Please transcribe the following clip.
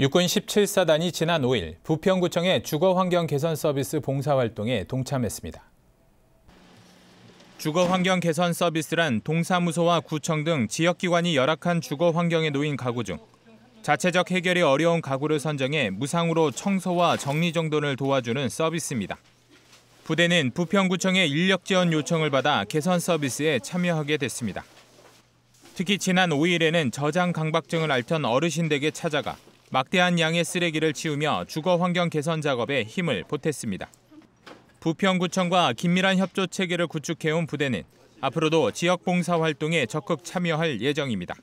육군 17사단이 지난 5일 부평구청의 주거환경 개선 서비스 봉사활동에 동참했습니다. 주거환경 개선 서비스란 동사무소와 구청 등 지역기관이 열악한 주거환경에 놓인 가구 중 자체적 해결이 어려운 가구를 선정해 무상으로 청소와 정리정돈을 도와주는 서비스입니다. 부대는 부평구청의 인력 지원 요청을 받아 개선 서비스에 참여하게 됐습니다. 특히 지난 5일에는 저장 강박증을 앓던 어르신 댁에 찾아가 막대한 양의 쓰레기를 치우며 주거 환경 개선 작업에 힘을 보탰습니다. 부평구청과 긴밀한 협조 체계를 구축해온 부대는 앞으로도 지역 봉사 활동에 적극 참여할 예정입니다.